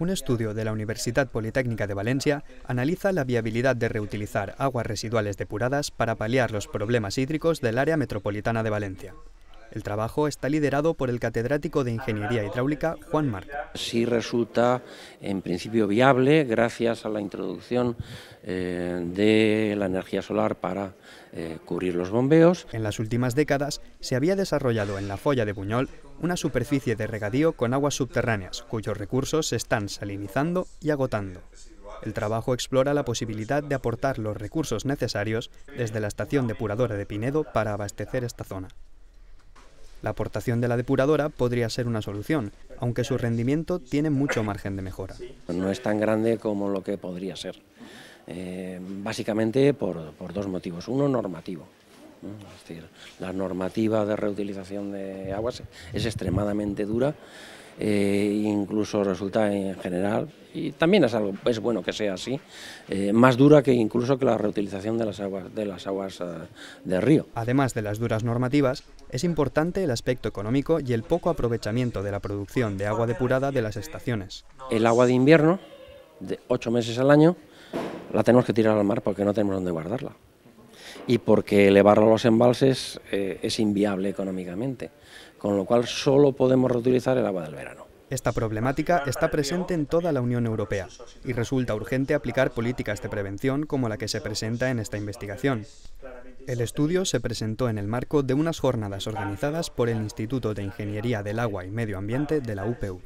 Un estudio de la Universidad Politécnica de Valencia analiza la viabilidad de reutilizar aguas residuales depuradas para paliar los problemas hídricos del área metropolitana de Valencia. El trabajo está liderado por el catedrático de Ingeniería Hidráulica, Juan Marco. Sí resulta en principio viable gracias a la introducción eh, de la energía solar para eh, cubrir los bombeos. En las últimas décadas se había desarrollado en la folla de Buñol una superficie de regadío con aguas subterráneas, cuyos recursos se están salinizando y agotando. El trabajo explora la posibilidad de aportar los recursos necesarios desde la estación depuradora de Pinedo para abastecer esta zona. La aportación de la depuradora podría ser una solución, aunque su rendimiento tiene mucho margen de mejora. No es tan grande como lo que podría ser, eh, básicamente por dos motivos. Uno, normativo. Es decir, la normativa de reutilización de aguas es extremadamente dura. Eh, incluso resulta en general, y también es algo, es bueno que sea así, eh, más dura que incluso que la reutilización de las aguas, de las aguas eh, del río. Además de las duras normativas, es importante el aspecto económico y el poco aprovechamiento de la producción de agua depurada de las estaciones. El agua de invierno, de ocho meses al año, la tenemos que tirar al mar porque no tenemos dónde guardarla y porque elevar a los embalses eh, es inviable económicamente, con lo cual solo podemos reutilizar el agua del verano. Esta problemática está presente en toda la Unión Europea y resulta urgente aplicar políticas de prevención como la que se presenta en esta investigación. El estudio se presentó en el marco de unas jornadas organizadas por el Instituto de Ingeniería del Agua y Medio Ambiente de la UPU.